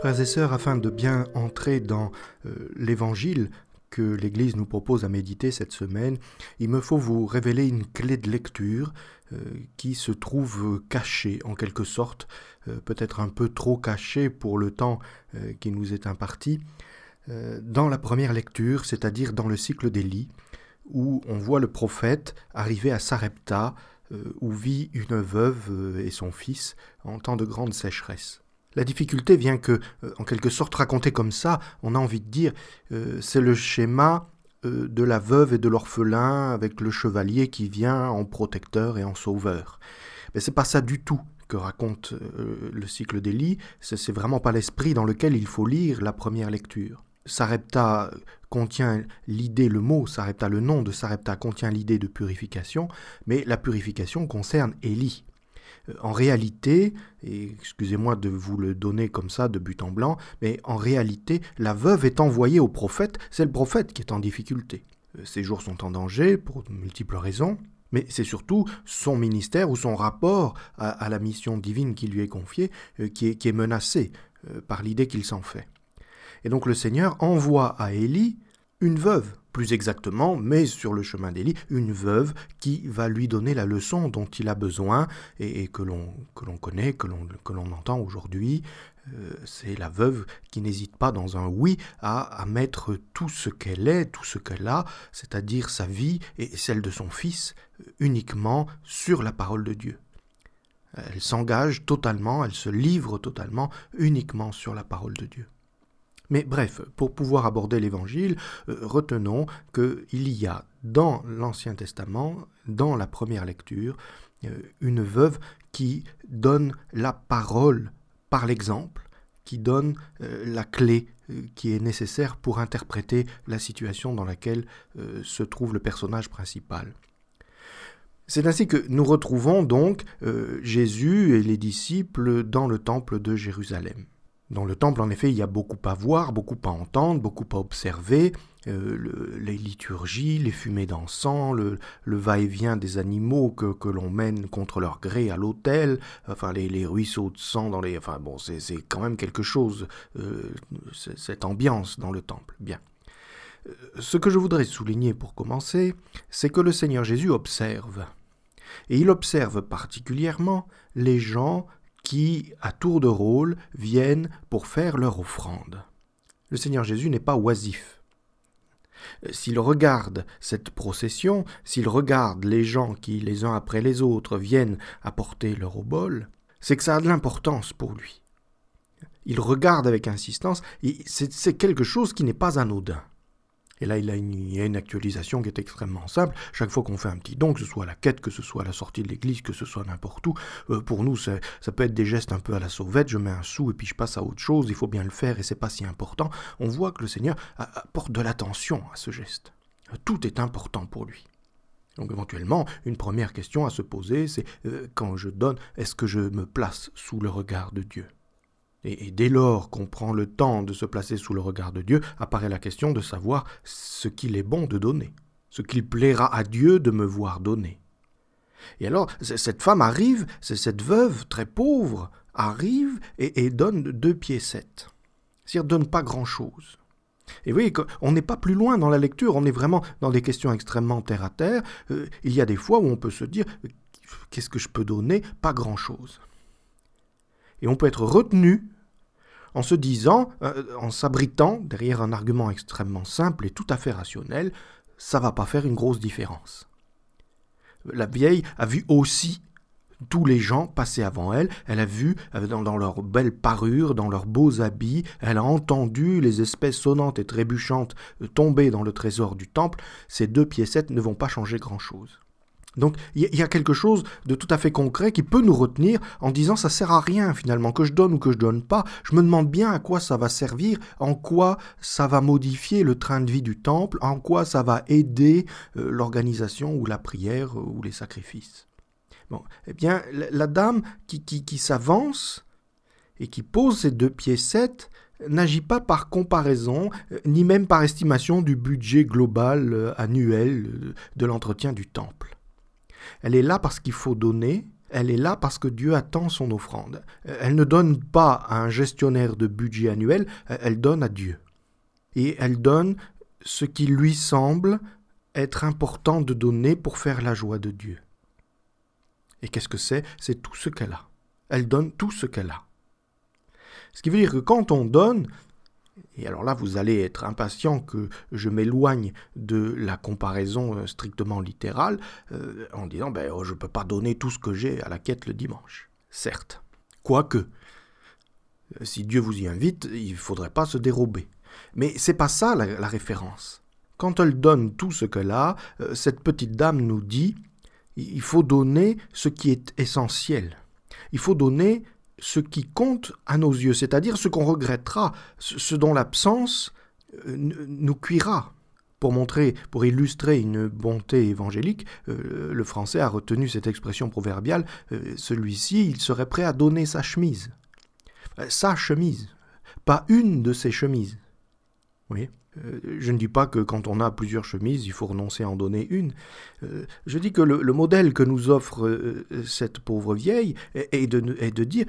Frères et sœurs, afin de bien entrer dans euh, l'évangile que l'Église nous propose à méditer cette semaine, il me faut vous révéler une clé de lecture euh, qui se trouve cachée en quelque sorte, euh, peut-être un peu trop cachée pour le temps qui nous est imparti, dans la première lecture, c'est-à-dire dans le cycle des lits, où on voit le prophète arriver à Sarepta, où vit une veuve et son fils en temps de grande sécheresse. La difficulté vient que, euh, en quelque sorte, raconté comme ça, on a envie de dire, euh, c'est le schéma euh, de la veuve et de l'orphelin avec le chevalier qui vient en protecteur et en sauveur. Mais c'est pas ça du tout que raconte le cycle d'Élie, n'est vraiment pas l'esprit dans lequel il faut lire la première lecture. Sarepta contient l'idée, le mot Sarepta, le nom de Sarepta contient l'idée de purification, mais la purification concerne Élie. Euh, en réalité, excusez-moi de vous le donner comme ça de but en blanc, mais en réalité, la veuve est envoyée au prophète, c'est le prophète qui est en difficulté. Euh, ses jours sont en danger pour de multiples raisons, mais c'est surtout son ministère ou son rapport à, la mission divine qui lui est confiée euh, qui est, qui est menacé par l'idée qu'il s'en fait. Et donc le Seigneur envoie à Élie une veuve, plus exactement, mais sur le chemin d'Élie, une veuve qui va lui donner la leçon dont il a besoin et, que l'on connaît, que l'on entend aujourd'hui. Euh, c'est la veuve qui n'hésite pas dans un oui à mettre tout ce qu'elle est, tout ce qu'elle a, c'est-à-dire sa vie et celle de son fils, uniquement sur la parole de Dieu. Elle s'engage totalement, elle se livre totalement, uniquement sur la parole de Dieu. Mais bref, pour pouvoir aborder l'Évangile, euh, retenons qu'il y a dans l'Ancien Testament, dans la première lecture, euh, une veuve qui donne la parole par l'exemple, qui donne euh, la clé qui est nécessaire pour interpréter la situation dans laquelle se trouve le personnage principal. C'est ainsi que nous retrouvons donc Jésus et les disciples dans le temple de Jérusalem. Dans le temple, en effet, il y a beaucoup à voir, beaucoup à entendre, beaucoup à observer. Euh, les liturgies, les fumées d'encens, le, le va-et-vient des animaux que, l'on mène contre leur gré à l'autel, enfin les, ruisseaux de sang dans les... Enfin bon, c'est quand même quelque chose, euh, cette ambiance dans le temple. Bien. Euh, ce que je voudrais souligner pour commencer, c'est que le Seigneur Jésus observe. Et il observe particulièrement les gens qui, à tour de rôle, viennent pour faire leur offrande. Le Seigneur Jésus n'est pas oisif. Euh, s'il regarde cette procession, s'il regarde les gens qui, les uns après les autres, viennent apporter leur obol, c'est que ça a de l'importance pour lui. Il regarde avec insistance, et c'est quelque chose qui n'est pas anodin. Et là, il, y a une actualisation qui est extrêmement simple. Chaque fois qu'on fait un petit don, que ce soit à la quête, que ce soit à la sortie de l'église, que ce soit n'importe où, euh, pour nous, ça, peut être des gestes un peu à la sauvette. Je mets un sou et puis je passe à autre chose. Il faut bien le faire et c'est pas si important. On voit que le Seigneur apporte de l'attention à ce geste. Tout est important pour lui. Donc éventuellement, une première question à se poser, c'est euh, quand je donne, est-ce que je me place sous le regard de Dieu et, dès lors qu'on prend le temps de se placer sous le regard de Dieu, apparaît la question de savoir ce qu'il est bon de donner, ce qu'il plaira à Dieu de me voir donner. Et alors, cette femme arrive, cette veuve très pauvre, arrive et, donne deux pieds sept. C'est-à-dire donne pas grand-chose. Et vous voyez, qu'on n'est pas plus loin dans la lecture, on est vraiment dans des questions extrêmement terre à terre. Euh, il y a des fois où on peut se dire qu'est-ce que je peux donner Pas grand-chose. Et on peut être retenu en se disant, euh, en s'abritant derrière un argument extrêmement simple et tout à fait rationnel, ça va pas faire une grosse différence. La vieille a vu aussi tous les gens passer avant elle, elle a vu euh, dans, dans leurs belles parures, dans leurs beaux habits, elle a entendu les espèces sonnantes et trébuchantes tomber dans le trésor du temple, ces deux piécettes ne vont pas changer grand-chose. Donc il y a quelque chose de tout à fait concret qui peut nous retenir en disant ça sert à rien finalement que je donne ou que je donne pas. Je me demande bien à quoi ça va servir, en quoi ça va modifier le train de vie du temple, en quoi ça va aider euh, l'organisation ou la prière ou les sacrifices. eh bien la, dame qui, qui, qui s'avance et qui pose ses deux pieds sept n'agit pas par comparaison, euh, ni même par estimation du budget global euh, annuel de l'entretien du temple. Elle est là parce qu'il faut donner, elle est là parce que Dieu attend son offrande. Euh, elle ne donne pas à un gestionnaire de budget annuel, euh, elle donne à Dieu. Et elle donne ce qui lui semble être important de donner pour faire la joie de Dieu. Et qu'est-ce que c'est C'est tout ce qu'elle a. Elle donne tout ce qu'elle a. Ce qui veut dire que quand on donne, et alors là, vous allez être impatient que je m'éloigne de la comparaison euh, strictement littérale euh, en disant ben, oh, je ne peux pas donner tout ce que j'ai à la quête le dimanche. Certes. Quoique, euh, si Dieu vous y invite, il ne faudrait pas se dérober. Mais c'est pas ça la, la, référence. Quand elle donne tout ce qu'elle a, cette petite dame nous dit il faut donner ce qui est essentiel. Il faut donner ce qui compte à nos yeux, c'est-à-dire ce qu'on regrettera, ce dont l'absence euh, nous cuira. Pour montrer, pour illustrer une bonté évangélique, euh, le français a retenu cette expression proverbiale, euh, celui-ci, il serait prêt à donner sa chemise. sa chemise, pas une de ses chemises. Vous euh, je ne dis pas que quand on a plusieurs chemises, il faut renoncer à en donner une. Euh, je dis que le, modèle que nous offre euh, cette pauvre vieille est, de, dire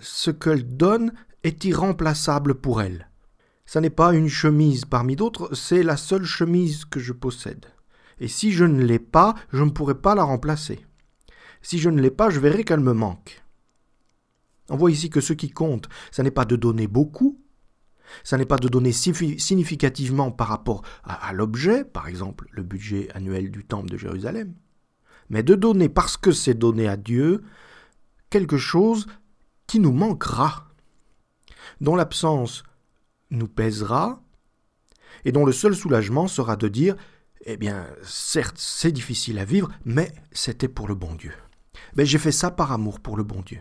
ce qu'elle donne est irremplaçable pour elle. Ça n'est pas une chemise parmi d'autres, c'est la seule chemise que je possède. Et si je ne l'ai pas, je ne pourrai pas la remplacer. Si je ne l'ai pas, je verrai qu'elle me manque. On voit ici que ce qui compte, ce n'est pas de donner beaucoup, ça n'est pas de donner significativement par rapport à, à l'objet, par exemple le budget annuel du Temple de Jérusalem, mais de donner, parce que c'est donné à Dieu, quelque chose qui nous manquera, dont l'absence nous pèsera, et dont le seul soulagement sera de dire, eh bien, certes, c'est difficile à vivre, mais c'était pour le bon Dieu. Mais j'ai fait ça par amour pour le bon Dieu.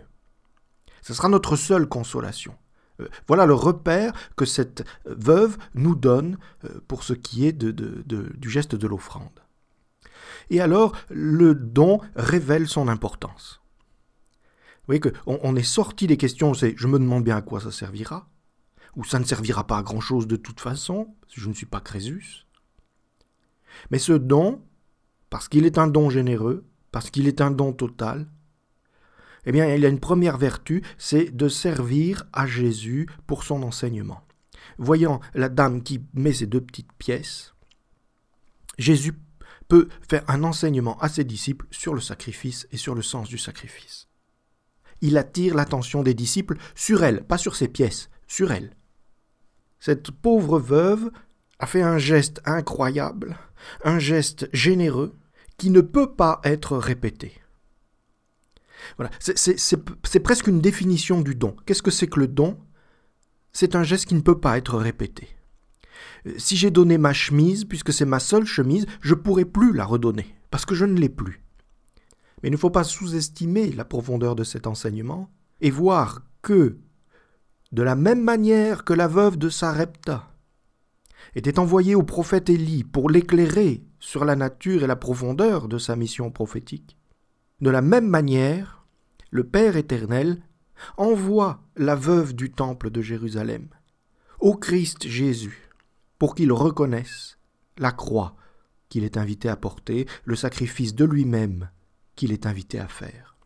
Ce sera notre seule consolation. Euh, voilà le repère que cette veuve nous donne euh, pour ce qui est du geste de l'offrande. Et alors, le don révèle son importance. Vous voyez qu'on on est sorti des questions, c'est je me demande bien à quoi ça servira, ou ça ne servira pas à grand-chose de toute façon, si je ne suis pas Crésus. Mais ce don, parce qu'il est un don généreux, parce qu'il est un don total, eh bien, il a une première vertu, c'est de servir à Jésus pour son enseignement. Voyant la dame qui met ses deux petites pièces, Jésus peut faire un enseignement à ses disciples sur le sacrifice et sur le sens du sacrifice. Il attire l'attention des disciples sur elle, pas sur ses pièces, sur elle. Cette pauvre veuve a fait un geste incroyable, un geste généreux qui ne peut pas être répété. C'est presque une définition du don. Qu'est-ce que c'est que le don C'est un geste qui ne peut pas être répété. Euh, si j'ai donné ma chemise, puisque c'est ma seule chemise, je ne pourrai plus la redonner, parce que je ne l'ai plus. Mais il ne faut pas sous-estimer la profondeur de cet enseignement et voir que, de la même manière que la veuve de Sarepta était envoyée au prophète Élie pour l'éclairer sur la nature et la profondeur de sa mission prophétique, de la même manière, le Père éternel envoie la veuve du temple de Jérusalem au Christ Jésus pour qu'il reconnaisse la croix qu'il est invité à porter, le sacrifice de lui-même qu'il est invité à faire.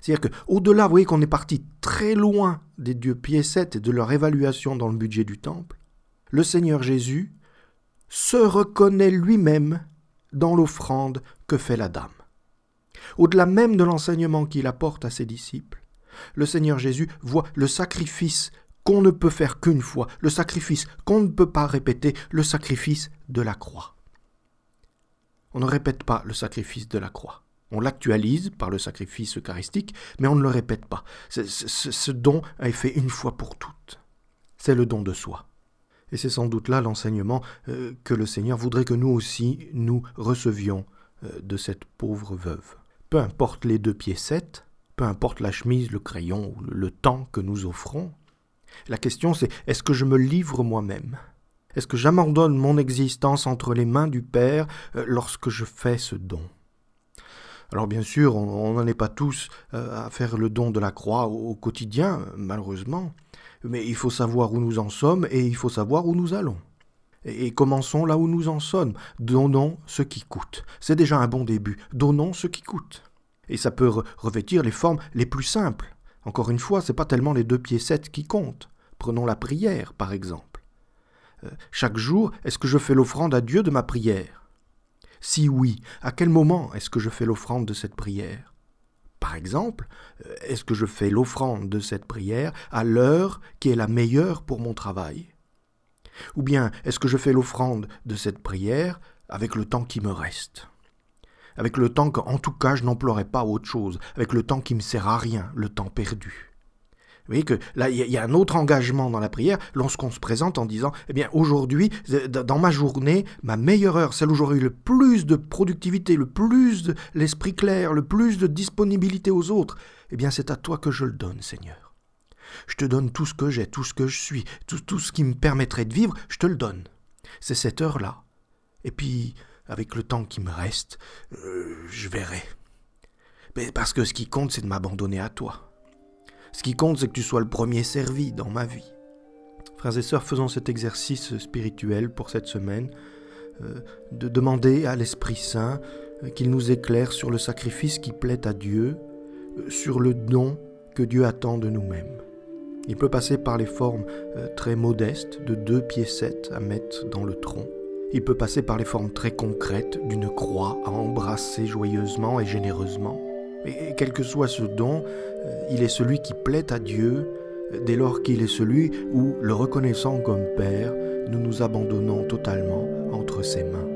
C'est-à-dire qu'au-delà, vous voyez qu'on est parti très loin des dieux piécettes et de leur évaluation dans le budget du temple, le Seigneur Jésus se reconnaît lui-même dans l'offrande que fait la dame. Au-delà même de l'enseignement qu'il apporte à ses disciples, le Seigneur Jésus voit le sacrifice qu'on ne peut faire qu'une fois, le sacrifice qu'on ne peut pas répéter, le sacrifice de la croix. On ne répète pas le sacrifice de la croix. On l'actualise par le sacrifice eucharistique, mais on ne le répète pas. ce don est fait une fois pour toutes. C'est le don de soi. Et c'est sans doute là l'enseignement euh, que le Seigneur voudrait que nous aussi, nous recevions euh, de cette pauvre veuve peu importe les deux piécettes, peu importe la chemise, le crayon ou le temps que nous offrons. La question c'est est-ce que je me livre moi-même Est-ce que j'abandonne mon existence entre les mains du Père euh, lorsque je fais ce don alors bien sûr, on n'en est pas tous euh, à faire le don de la croix au, quotidien, malheureusement, mais il faut savoir où nous en sommes et il faut savoir où nous allons et, commençons là où nous en sommes. Donnons ce qui coûte. C'est déjà un bon début. Donnons ce qui coûte. Et ça peut revêtir les formes les plus simples. Encore une fois, ce n'est pas tellement les deux pieds sept qui comptent. Prenons la prière, par exemple. Euh, chaque jour, est-ce que je fais l'offrande à Dieu de ma prière Si oui, à quel moment est-ce que je fais l'offrande de cette prière par exemple, euh, est-ce que je fais l'offrande de cette prière à l'heure qui est la meilleure pour mon travail ou bien est-ce que je fais l'offrande de cette prière avec le temps qui me reste Avec le temps qu'en tout cas je n'emploierai pas autre chose, avec le temps qui me sert à rien, le temps perdu. Vous voyez que là, il y a un autre engagement dans la prière lorsqu'on se présente en disant Eh bien, aujourd'hui, euh, dans ma journée, ma meilleure heure, celle où j'aurai eu le plus de productivité, le plus de l'esprit clair, le plus de disponibilité aux autres, eh bien, c'est à toi que je le donne, Seigneur. Je te donne tout ce que j'ai, tout ce que je suis, tout, tout ce qui me permettrait de vivre, je te le donne. C'est cette heure-là. Et puis, avec le temps qui me reste, euh, je verrai. Mais parce que ce qui compte, c'est de m'abandonner à toi. Ce qui compte, c'est que tu sois le premier servi dans ma vie. Frères et sœurs, faisons cet exercice spirituel pour cette semaine, euh, de demander à l'Esprit Saint euh, qu'il nous éclaire sur le sacrifice qui plaît à Dieu, sur le don que Dieu attend de nous-mêmes. Il peut passer par les formes euh, très modestes de deux piécettes à mettre dans le tronc. Il peut passer par les formes très concrètes d'une croix à embrasser joyeusement et généreusement. Mais quel que soit ce don, euh, il est celui qui plaît à Dieu dès lors qu'il est celui où, le reconnaissant comme Père, nous nous abandonnons totalement entre ses mains.